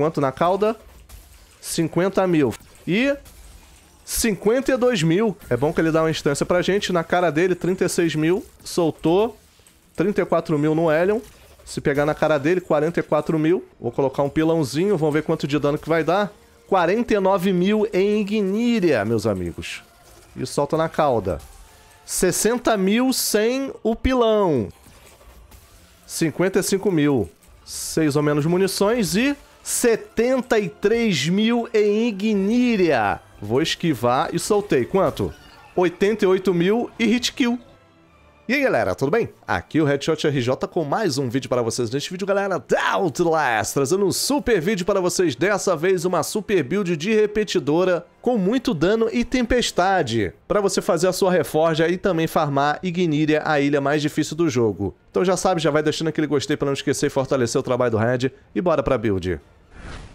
Quanto na cauda? 50 mil. E 52 mil. É bom que ele dá uma instância pra gente. Na cara dele, 36 mil. Soltou. 34 mil no Helion. Se pegar na cara dele, 44 mil. Vou colocar um pilãozinho. Vamos ver quanto de dano que vai dar. 49 mil em Igníria, meus amigos. E solta na cauda. 60 mil sem o pilão. 55 mil. 6 ou menos munições e 73 mil em Igníria. Vou esquivar e soltei. Quanto? 88 mil e hit kill. E aí galera, tudo bem? Aqui o Headshot RJ com mais um vídeo para vocês. Neste vídeo galera, da Outlast, trazendo um super vídeo para vocês. Dessa vez uma super build de repetidora com muito dano e tempestade, para você fazer a sua reforja e também farmar Igníria, a ilha mais difícil do jogo. Então já sabe, já vai deixando aquele gostei para não esquecer e fortalecer o trabalho do Red, e bora a build.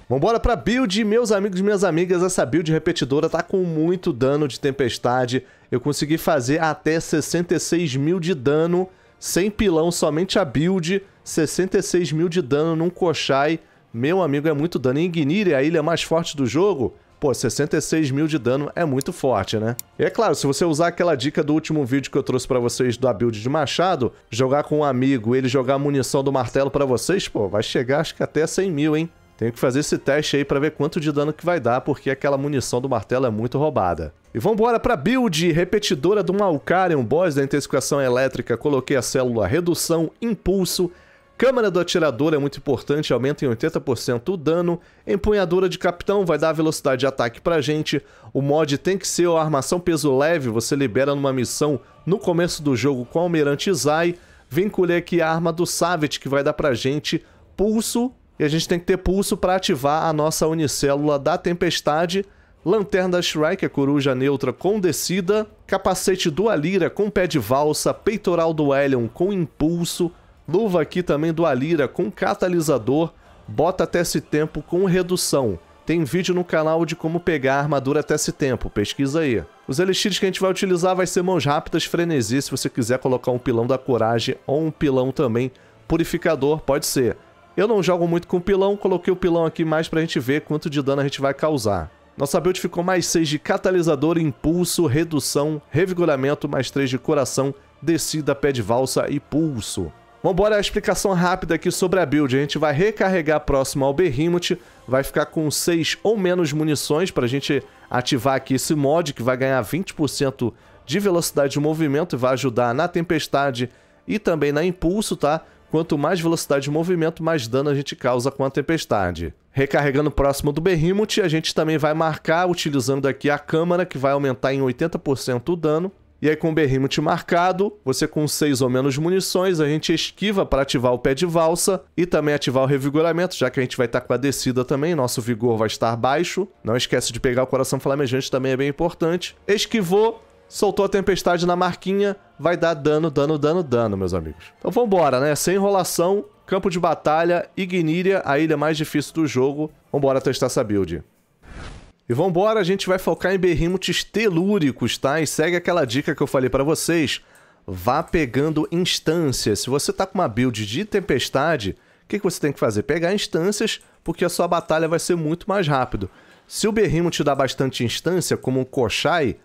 Vambora pra build, meus amigos e minhas amigas, essa build repetidora tá com muito dano de tempestade, eu consegui fazer até 66 mil de dano, sem pilão, somente a build, 66 mil de dano num Koshai, meu amigo, é muito dano. Em Gniri, a ilha mais forte do jogo, pô, 66 mil de dano é muito forte, né? E é claro, se você usar aquela dica do último vídeo que eu trouxe pra vocês da build de machado, jogar com um amigo, ele jogar munição do martelo pra vocês, pô, vai chegar acho que até 100 mil, hein? Tenho que fazer esse teste aí para ver quanto de dano que vai dar, porque aquela munição do martelo é muito roubada. E vambora pra build repetidora do Malkarion, boss da intensificação elétrica. Coloquei a célula redução, impulso, Câmara do atirador é muito importante, aumenta em 80% o dano. Empunhadora de capitão vai dar velocidade de ataque pra gente. O mod tem que ser a armação peso leve, você libera numa missão no começo do jogo com o Almirante Zai. Vinculei aqui a arma do Savage, que vai dar pra gente pulso, e a gente tem que ter pulso para ativar a nossa unicélula da tempestade. Lanterna Shrike, coruja neutra com descida. Capacete do Alira com pé de valsa. Peitoral do Elion com impulso. Luva aqui também do Alira com catalisador. Bota até esse tempo com redução. Tem vídeo no canal de como pegar armadura até esse tempo, pesquisa aí. Os elixires que a gente vai utilizar vai ser mãos rápidas, frenesi, se você quiser colocar um pilão da coragem ou um pilão também purificador, pode ser. Eu não jogo muito com pilão, coloquei o pilão aqui mais pra gente ver quanto de dano a gente vai causar. Nossa build ficou mais 6 de catalisador, impulso, redução, revigoramento, mais 3 de coração, descida, pé de valsa e pulso. Vambora a explicação rápida aqui sobre a build. A gente vai recarregar próximo ao Behemoth, vai ficar com 6 ou menos munições para a gente ativar aqui esse mod que vai ganhar 20% de velocidade de movimento e vai ajudar na tempestade e também na impulso, tá? Quanto mais velocidade de movimento, mais dano a gente causa com a tempestade. Recarregando próximo do Behemoth, a gente também vai marcar utilizando aqui a câmara, que vai aumentar em 80% o dano. E aí com o Behemoth marcado, você com 6 ou menos munições, a gente esquiva para ativar o pé de valsa e também ativar o revigoramento, já que a gente vai estar tá com a descida também, nosso vigor vai estar baixo. Não esquece de pegar o coração flamejante, também é bem importante. Esquivou, Soltou a tempestade na marquinha, vai dar dano, dano, dano, dano, meus amigos. Então vambora, né? Sem enrolação, campo de batalha, Igniria, a ilha mais difícil do jogo. Vambora testar essa build. E vambora, a gente vai focar em berrimutes telúricos, tá? E segue aquela dica que eu falei para vocês. Vá pegando instâncias. Se você tá com uma build de tempestade, o que, que você tem que fazer? Pegar instâncias, porque a sua batalha vai ser muito mais rápido. Se o berrimo te dá bastante instância, como um Koshai,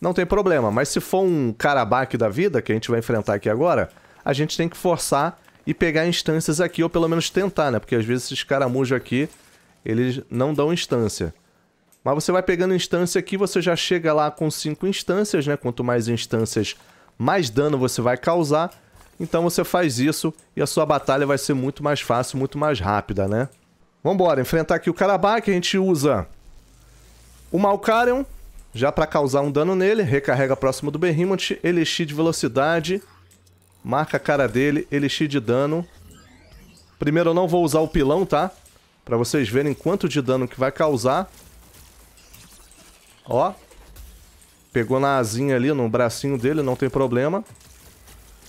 não tem problema. Mas se for um carabaque da vida, que a gente vai enfrentar aqui agora, a gente tem que forçar e pegar instâncias aqui, ou pelo menos tentar, né? Porque às vezes esses caramujos aqui, eles não dão instância. Mas você vai pegando instância aqui, você já chega lá com 5 instâncias, né? Quanto mais instâncias, mais dano você vai causar. Então você faz isso e a sua batalha vai ser muito mais fácil, muito mais rápida, né? Vambora, enfrentar aqui o Karabakh, a gente usa o Malkarion, já para causar um dano nele, recarrega próximo do Behemoth, Elixir de velocidade, marca a cara dele, Elixir de dano. Primeiro eu não vou usar o pilão, tá? Para vocês verem quanto de dano que vai causar. Ó. Pegou na asinha ali, no bracinho dele, não tem problema.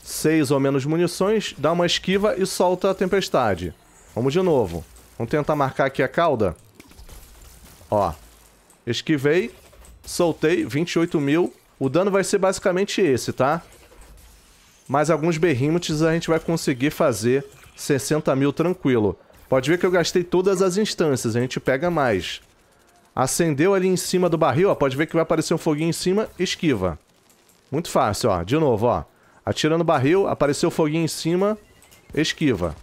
Seis ou menos munições, dá uma esquiva e solta a tempestade. Vamos de novo. Vamos tentar marcar aqui a cauda. Ó. Esquivei, Soltei, 28 mil. O dano vai ser basicamente esse, tá? Mas alguns berrimutes a gente vai conseguir fazer 60 mil tranquilo. Pode ver que eu gastei todas as instâncias, a gente pega mais. Acendeu ali em cima do barril, ó, pode ver que vai aparecer um foguinho em cima, esquiva. Muito fácil, ó, de novo, ó. Atirando barril, apareceu o foguinho em cima, esquiva.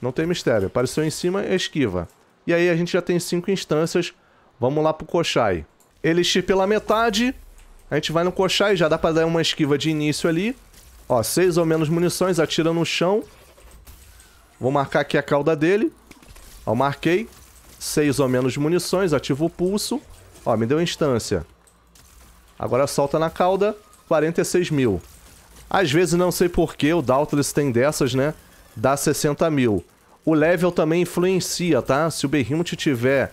Não tem mistério, apareceu em cima, esquiva. E aí a gente já tem cinco instâncias, vamos lá pro Koshai. Ele pela metade. A gente vai no coxar e já dá pra dar uma esquiva de início ali. Ó, seis ou menos munições, atira no chão. Vou marcar aqui a cauda dele. Ó, marquei. Seis ou menos munições, ativo o pulso. Ó, me deu instância. Agora solta na cauda, 46 mil. Às vezes, não sei porquê, o Dautless tem dessas, né? Dá 60 mil. O level também influencia, tá? Se o Behemoth tiver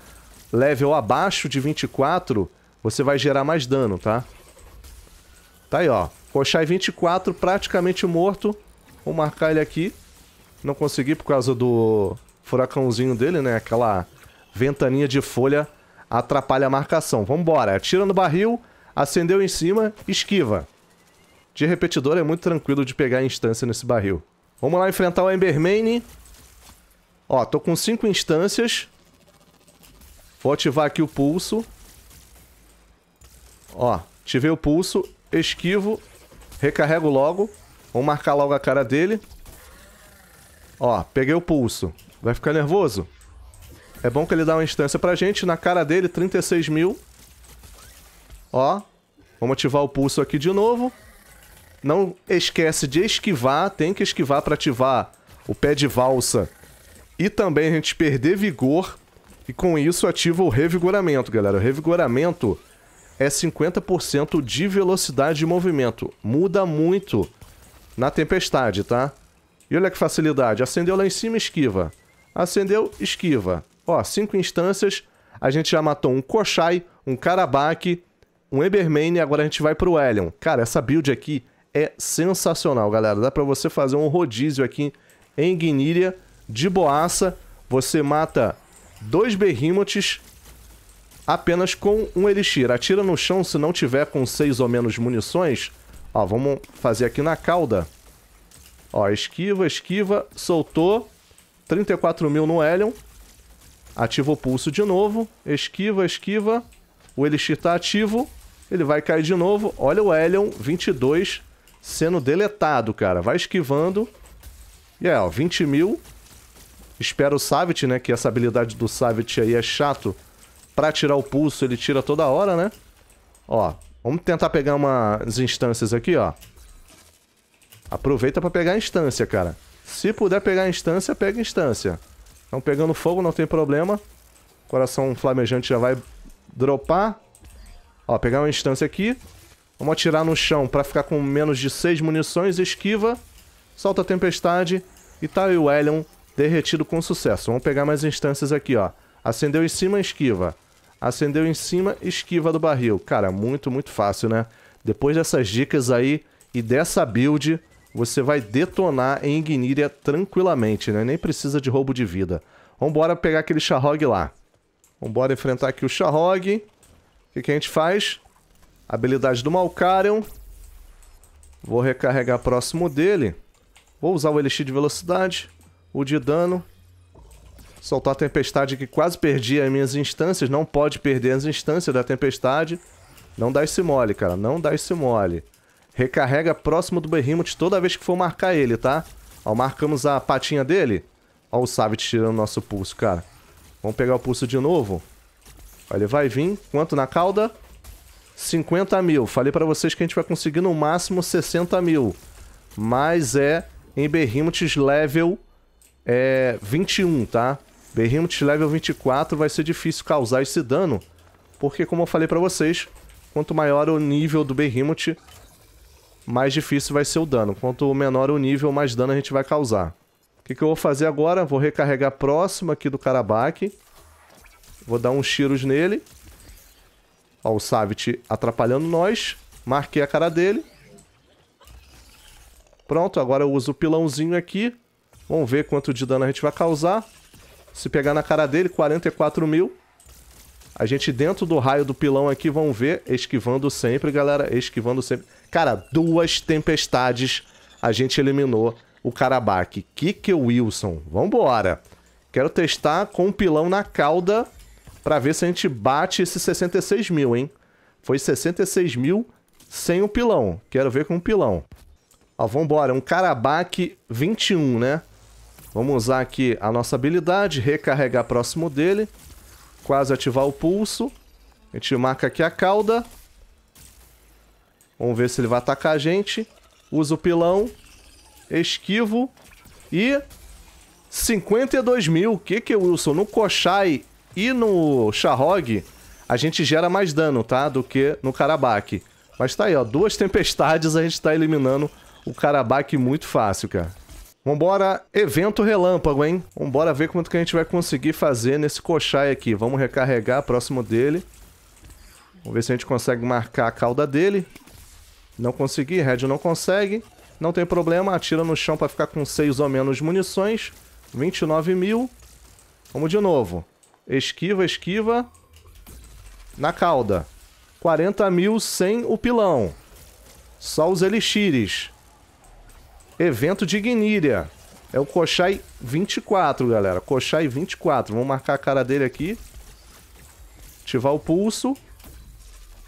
level abaixo de 24, você vai gerar mais dano, tá? Tá aí, ó. Koshai 24, praticamente morto. Vou marcar ele aqui. Não consegui por causa do furacãozinho dele, né? Aquela ventania de folha atrapalha a marcação. Vambora. Atira no barril, acendeu em cima, esquiva. De repetidor é muito tranquilo de pegar a instância nesse barril. Vamos lá enfrentar o Embermane. Ó, tô com 5 instâncias. Vou ativar aqui o pulso. Ó, ativei o pulso, esquivo, recarrego logo. vou marcar logo a cara dele. Ó, peguei o pulso. Vai ficar nervoso? É bom que ele dá uma instância pra gente. Na cara dele, 36 mil. Ó, vamos ativar o pulso aqui de novo. Não esquece de esquivar. Tem que esquivar pra ativar o pé de valsa. E também a gente perder vigor e com isso ativa o revigoramento, galera. O revigoramento é 50% de velocidade de movimento. Muda muito na tempestade, tá? E olha que facilidade. Acendeu lá em cima, esquiva. Acendeu, esquiva. Ó, cinco instâncias. A gente já matou um Koshai, um Karabak, um Ebermane e agora a gente vai pro Elion. Cara, essa build aqui é sensacional, galera. Dá pra você fazer um rodízio aqui em Guiníria de boaça. Você mata dois Behemoths apenas com um Elixir. Atira no chão se não tiver com seis ou menos munições. Ó, vamos fazer aqui na cauda. Ó, esquiva, esquiva, soltou. 34 mil no Helion. Ativa o pulso de novo. Esquiva, esquiva. O Elixir tá ativo. Ele vai cair de novo. Olha o Helion 22 sendo deletado, cara. Vai esquivando. E é, ó, 20 mil. Espera o Savit, né? Que essa habilidade do Savit aí é chato. Pra tirar o pulso, ele tira toda hora, né? Ó, vamos tentar pegar umas instâncias aqui, ó. Aproveita pra pegar a instância, cara. Se puder pegar a instância, pega a instância. Então pegando fogo, não tem problema. Coração flamejante já vai dropar. Ó, pegar uma instância aqui. Vamos atirar no chão pra ficar com menos de 6 munições. Esquiva. Solta a tempestade. E tá aí o Elion Derretido com sucesso. Vamos pegar mais instâncias aqui, ó. Acendeu em cima, esquiva. Acendeu em cima, esquiva do barril. Cara, muito, muito fácil, né? Depois dessas dicas aí e dessa build, você vai detonar em Igníria tranquilamente, né? Nem precisa de roubo de vida. Vambora pegar aquele Charrog lá. Vambora enfrentar aqui o Charrog. O que, que, a gente faz? Habilidade do Malkarion. Vou recarregar próximo dele. Vou usar o Elixir de Velocidade. O de dano. Soltar a tempestade que quase perdi as minhas instâncias. Não pode perder as instâncias da tempestade. Não dá esse mole, cara. Não dá esse mole. Recarrega próximo do Behemoth toda vez que for marcar ele, tá? Ó, marcamos a patinha dele. Ó o Savit tirando nosso pulso, cara. Vamos pegar o pulso de novo. Ó, ele vai vir. Quanto na cauda? 50 mil. Falei para vocês que a gente vai conseguir no máximo 60 mil. Mas é em Behemoths level é 21, tá? Behemoth level 24 vai ser difícil causar esse dano, porque como eu falei pra vocês, quanto maior o nível do Behemoth, mais difícil vai ser o dano. Quanto menor o nível, mais dano a gente vai causar. O que, que eu vou fazer agora? Vou recarregar próximo aqui do Karabak. Vou dar uns tiros nele. Ó, o Savit atrapalhando nós. Marquei a cara dele. Pronto, agora eu uso o pilãozinho aqui. Vamos ver quanto de dano a gente vai causar. Se pegar na cara dele, 44 mil. A gente dentro do raio do pilão aqui, vamos ver. Esquivando sempre, galera. Esquivando sempre. Cara, duas tempestades a gente eliminou o Karabak. Kike Wilson. Vambora. Quero testar com o pilão na cauda pra ver se a gente bate esses 66 mil, hein? Foi 66 mil sem o pilão. Quero ver com o pilão. Ó, vambora. Um Karabak 21, né? Vamos usar aqui a nossa habilidade, recarregar próximo dele. Quase ativar o pulso. A gente marca aqui a cauda. Vamos ver se ele vai atacar a gente. Usa o pilão. Esquivo. E... 52 mil. O que que, Wilson? No Koshai e no Charrog, a gente gera mais dano, tá? Do que no carabaque? Mas tá aí, ó. Duas tempestades a gente tá eliminando o carabaque muito fácil, cara. Vambora, evento relâmpago, hein? Vambora ver quanto que a gente vai conseguir fazer nesse coxai aqui. Vamos recarregar próximo dele. Vamos ver se a gente consegue marcar a cauda dele. Não consegui, Red não consegue. Não tem problema, atira no chão pra ficar com 6 ou menos munições. 29 mil. Vamos de novo. Esquiva, esquiva. Na cauda. 40 mil sem o pilão. Só os elixires. Evento de Igníria. É o Koshai 24, galera. Koshai 24. Vamos marcar a cara dele aqui. Ativar o pulso.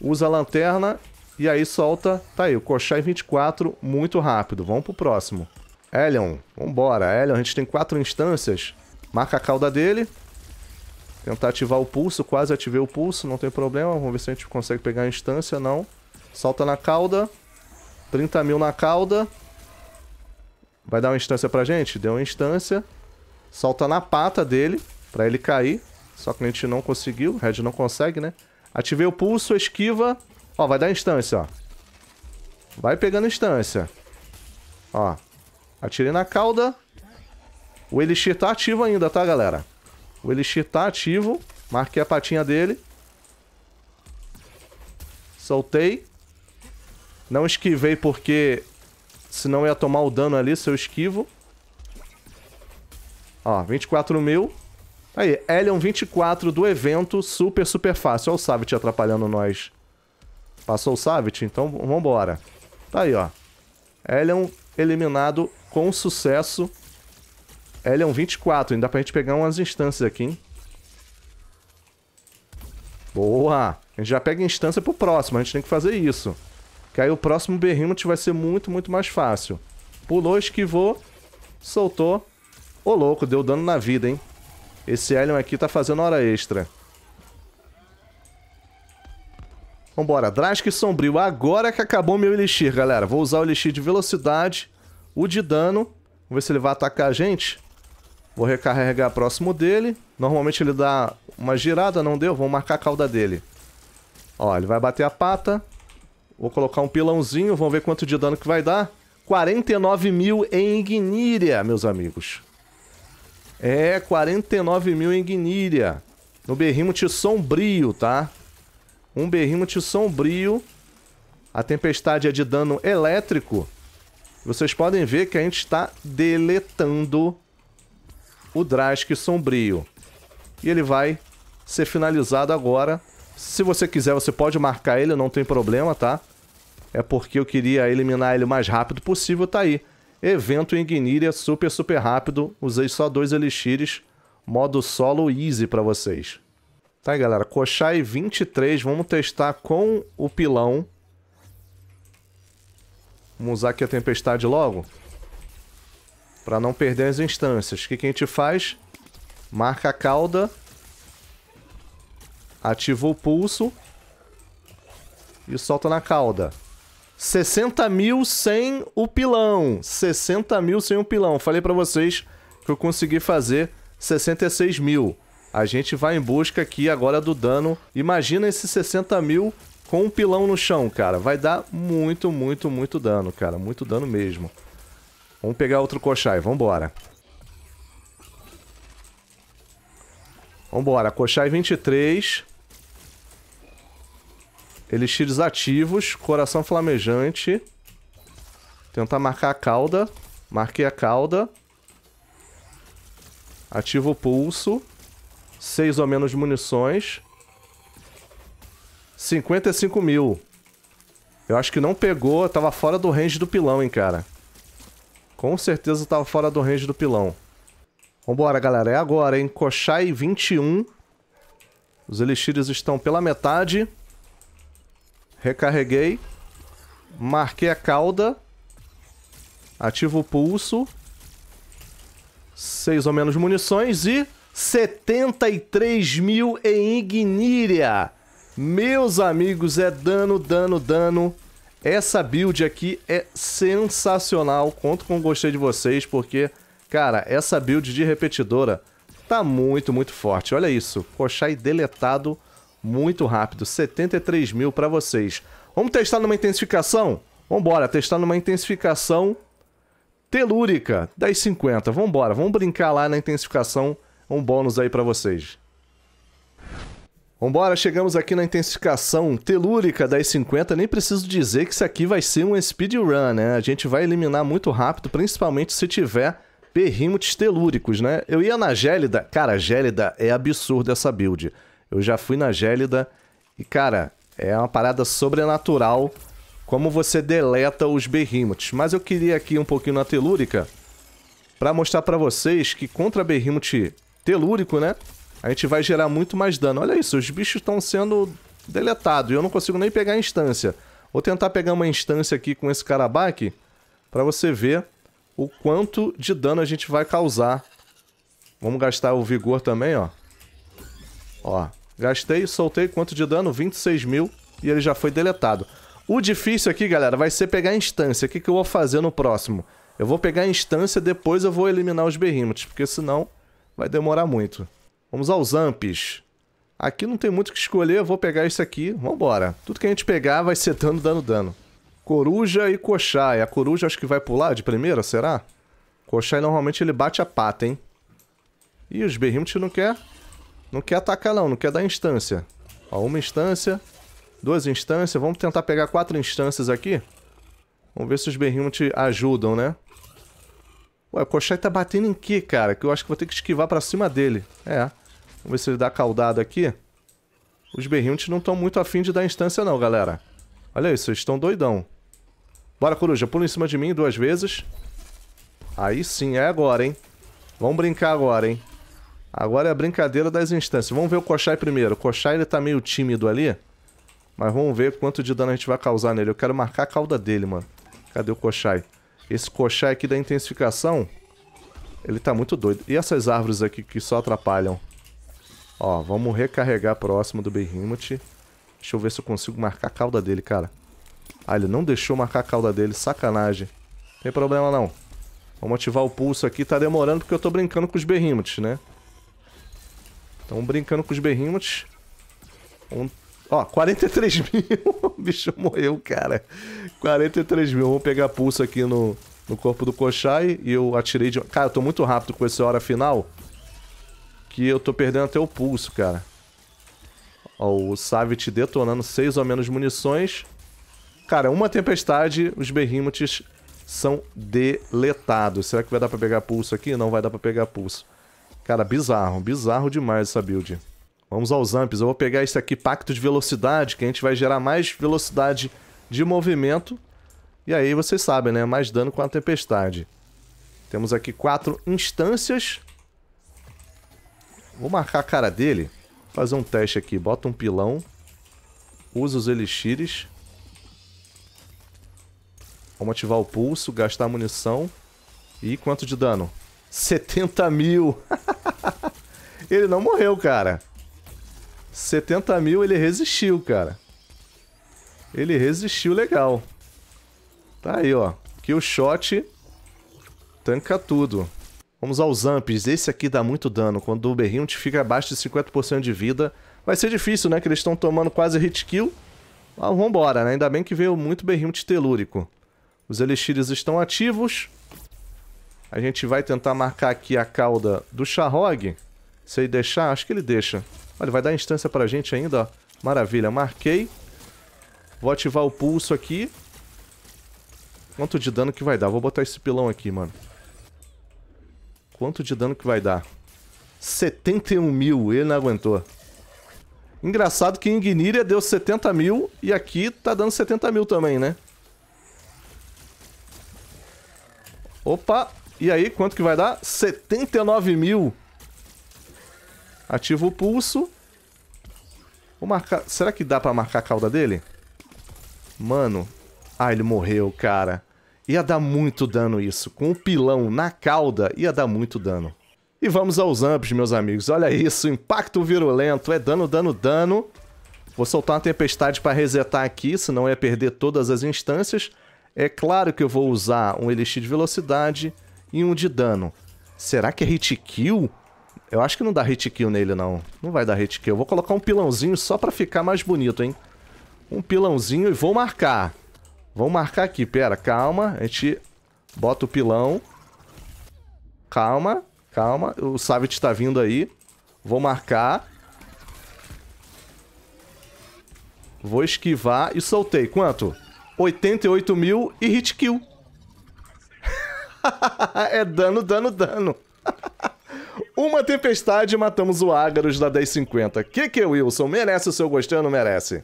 Usa a lanterna. E aí solta. Tá aí, o Koshai 24. Muito rápido. Vamos pro próximo. Elion. Vambora. Elion, a gente tem quatro instâncias. Marca a cauda dele. Tentar ativar o pulso. Quase ativei o pulso. Não tem problema. Vamos ver se a gente consegue pegar a instância. Não. Solta na cauda. 30 mil na cauda. Vai dar uma instância pra gente? Deu uma instância. Solta na pata dele, pra ele cair. Só que a gente não conseguiu, o Red não consegue, né? Ativei o pulso, esquiva. Ó, vai dar instância, ó. Vai pegando instância. Ó. Atirei na cauda. O Elixir tá ativo ainda, tá, galera? O Elixir tá ativo. Marquei a patinha dele. Soltei. Não esquivei porque Senão eu ia tomar o dano ali se eu esquivo. Ó, 24 mil. Aí, Elion 24 do evento, super, super fácil. Olha o Savit atrapalhando nós. Passou o Savit? Então vambora. Tá aí, ó. Elion eliminado com sucesso. Elion 24, ainda dá pra gente pegar umas instâncias aqui, hein? Boa! A gente já pega instância pro próximo, a gente tem que fazer isso. Que aí o próximo Behemoth vai ser muito, muito mais fácil. Pulou, esquivou, soltou. Ô, louco, deu dano na vida, hein? Esse alien aqui tá fazendo hora extra. Vambora, Drask Sombrio. Agora que acabou meu Elixir, galera. Vou usar o Elixir de velocidade, o de dano. Vamos ver se ele vai atacar a gente. Vou recarregar próximo dele. Normalmente ele dá uma girada, não deu? Vou marcar a cauda dele. Ó, ele vai bater a pata. Vou colocar um pilãozinho, vamos ver quanto de dano que vai dar. 49 mil em Igníria, meus amigos. É, 49 mil em Igníria. No Berrimute Sombrio, tá? Um Berrimute Sombrio. A tempestade é de dano elétrico. Vocês podem ver que a gente está deletando o Drask Sombrio. E ele vai ser finalizado agora se você quiser, você pode marcar ele, não tem problema, tá? É porque eu queria eliminar ele o mais rápido possível, tá aí. Evento em Igniria, super, super rápido. Usei só dois elixires. Modo solo easy pra vocês. Tá aí, galera. Koshai 23, vamos testar com o pilão. Vamos usar aqui a tempestade logo. Pra não perder as instâncias. O que, que a gente faz? Marca a cauda Ativa o pulso. E solta na cauda. 60 mil sem o pilão. 60 mil sem o pilão. Falei para vocês que eu consegui fazer 66 mil. A gente vai em busca aqui agora do dano. Imagina esse 60 mil com um pilão no chão, cara. Vai dar muito, muito, muito dano, cara. Muito dano mesmo. Vamos pegar outro coxai. vambora. Vambora, Koshai 23. Elixires ativos, coração flamejante. Tentar marcar a cauda. Marquei a cauda. Ativo o pulso. 6 ou menos munições. 55 mil. Eu acho que não pegou, tava fora do range do pilão, hein, cara. Com certeza tava fora do range do pilão. Vambora, galera. É agora, hein? Koshai 21. Os elixires estão pela metade. Recarreguei. Marquei a cauda. Ativo o pulso. 6 ou menos munições e 73 mil em Igníria. Meus amigos, é dano, dano, dano. Essa build aqui é sensacional. Conto com o gostei de vocês, porque Cara, essa build de repetidora tá muito, muito forte. Olha isso, Koshai deletado muito rápido, 73 mil pra vocês. Vamos testar numa intensificação? Vambora, testar numa intensificação telúrica, 10,50. Vambora, vamos brincar lá na intensificação, um bônus aí pra vocês. Vambora, chegamos aqui na intensificação telúrica 1050. Nem preciso dizer que isso aqui vai ser um speedrun, né? A gente vai eliminar muito rápido, principalmente se tiver perrímutos telúricos, né? Eu ia na Gélida. Cara, a Gélida é absurda essa build. Eu já fui na Gélida e, cara, é uma parada sobrenatural como você deleta os berrímutos. Mas eu queria aqui um pouquinho na telúrica para mostrar para vocês que contra berrimute telúrico, né? A gente vai gerar muito mais dano. Olha isso, os bichos estão sendo deletados e eu não consigo nem pegar a instância. Vou tentar pegar uma instância aqui com esse Karabak para você ver o quanto de dano a gente vai causar. Vamos gastar o vigor também, ó. Ó, gastei, soltei quanto de dano? 26 mil e ele já foi deletado. O difícil aqui, galera, vai ser pegar a instância. O que, que eu vou fazer no próximo? Eu vou pegar a instância, depois eu vou eliminar os berrímetros, porque senão vai demorar muito. Vamos aos amps. Aqui não tem muito o que escolher, eu vou pegar isso aqui. Vambora. Tudo que a gente pegar vai ser dano, dano, dano. Coruja e Coxai. A coruja acho que vai pular de primeira, será? Coxai normalmente ele bate a pata, hein? Ih, os Behemoth não quer... Não quer atacar não, não quer dar instância. Ó, uma instância, duas instâncias. Vamos tentar pegar quatro instâncias aqui. Vamos ver se os Behemoth ajudam, né? Ué, o Koshai tá batendo em quê, cara? Que eu acho que vou ter que esquivar pra cima dele. É. Vamos ver se ele dá caldada aqui. Os Behemoth não estão muito afim de dar instância não, galera. Olha isso, eles estão doidão. Bora, coruja. Pula em cima de mim duas vezes. Aí sim, é agora, hein? Vamos brincar agora, hein? Agora é a brincadeira das instâncias. Vamos ver o Koshai primeiro. O Koshai, ele tá meio tímido ali. Mas vamos ver quanto de dano a gente vai causar nele. Eu quero marcar a cauda dele, mano. Cadê o Koshai? Esse Koshai aqui da intensificação... Ele tá muito doido. E essas árvores aqui que só atrapalham? Ó, vamos recarregar próximo do Behemoth. Deixa eu ver se eu consigo marcar a cauda dele, cara. Ah, ele não deixou marcar a cauda dele, sacanagem. Não tem problema não. Vamos ativar o pulso aqui, tá demorando porque eu tô brincando com os berrimuts, né? Tão brincando com os berrimuts. Um... Ó, 43 mil. o bicho morreu, cara. 43 mil. Vamos pegar pulso aqui no, no corpo do Koshai. E eu atirei de... Cara, eu tô muito rápido com essa hora final. Que eu tô perdendo até o pulso, cara. Ó, o Savit detonando 6 ou menos munições. Cara, uma tempestade, os behemoths são deletados. Será que vai dar pra pegar pulso aqui? Não vai dar pra pegar pulso. Cara, bizarro. Bizarro demais essa build. Vamos aos amps. Eu vou pegar esse aqui, Pacto de Velocidade, que a gente vai gerar mais velocidade de movimento. E aí vocês sabem, né? Mais dano com a tempestade. Temos aqui quatro instâncias. Vou marcar a cara dele. Fazer um teste aqui. Bota um pilão. Usa os elixires. Vamos ativar o pulso, gastar munição. E quanto de dano? 70 mil! ele não morreu, cara. 70 mil ele resistiu, cara. Ele resistiu legal. Tá aí, ó. Kill shot. Tanca tudo. Vamos aos amps. Esse aqui dá muito dano. Quando o te fica abaixo de 50% de vida. Vai ser difícil, né? Que eles estão tomando quase hit kill. Mas ah, vambora, né? Ainda bem que veio muito Berriunt telúrico. Os elixires estão ativos. A gente vai tentar marcar aqui a cauda do Charrog. Se ele deixar, acho que ele deixa. Olha, vai dar instância pra gente ainda, ó. Maravilha, marquei. Vou ativar o pulso aqui. Quanto de dano que vai dar? Vou botar esse pilão aqui, mano. Quanto de dano que vai dar? 71 mil, ele não aguentou. Engraçado que em deu 70 mil e aqui tá dando 70 mil também, né? Opa! E aí, quanto que vai dar? 79 mil. Ativo o pulso. Vou marcar... Será que dá pra marcar a cauda dele? Mano. Ah, ele morreu, cara. Ia dar muito dano isso. Com o pilão na cauda, ia dar muito dano. E vamos aos amps, meus amigos. Olha isso, impacto virulento. É dano, dano, dano. Vou soltar uma tempestade para resetar aqui, senão eu ia perder todas as instâncias. É claro que eu vou usar um Elixir de Velocidade e um de Dano. Será que é Hit Kill? Eu acho que não dá Hit Kill nele, não. Não vai dar Hit Kill. Eu vou colocar um pilãozinho só pra ficar mais bonito, hein? Um pilãozinho e vou marcar. Vou marcar aqui. Pera, calma. A gente bota o pilão. Calma, calma. O Savit tá vindo aí. Vou marcar. Vou esquivar e soltei. Quanto? 88 mil e hit kill. é dano, dano, dano. Uma tempestade e matamos o Ágaros da 1050. Que que, Wilson? Merece o seu gostei ou não merece?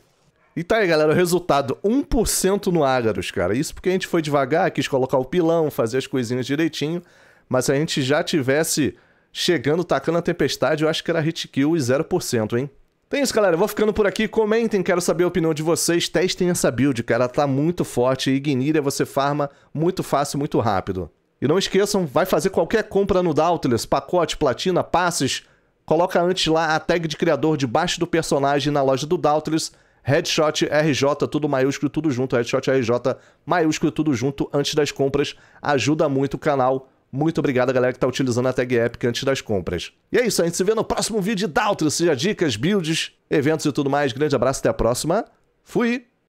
E tá aí, galera, o resultado: 1% no Ágaros, cara. Isso porque a gente foi devagar, quis colocar o pilão, fazer as coisinhas direitinho. Mas se a gente já tivesse chegando, tacando a tempestade, eu acho que era hit kill e 0%, hein? Então é isso, galera. Eu vou ficando por aqui. Comentem, quero saber a opinião de vocês. Testem essa build, cara. Ela tá muito forte. Igniria você farma muito fácil, muito rápido. E não esqueçam, vai fazer qualquer compra no Dauntless, pacote, platina, passes, coloca antes lá a tag de criador debaixo do personagem na loja do Dauntless, Headshot RJ, tudo maiúsculo, tudo junto, Headshot RJ, maiúsculo, tudo junto, antes das compras, ajuda muito o canal muito obrigado a galera que está utilizando a tag Epic antes das compras. E é isso, a gente se vê no próximo vídeo de Daltro, seja dicas, builds, eventos e tudo mais. Grande abraço, até a próxima. Fui!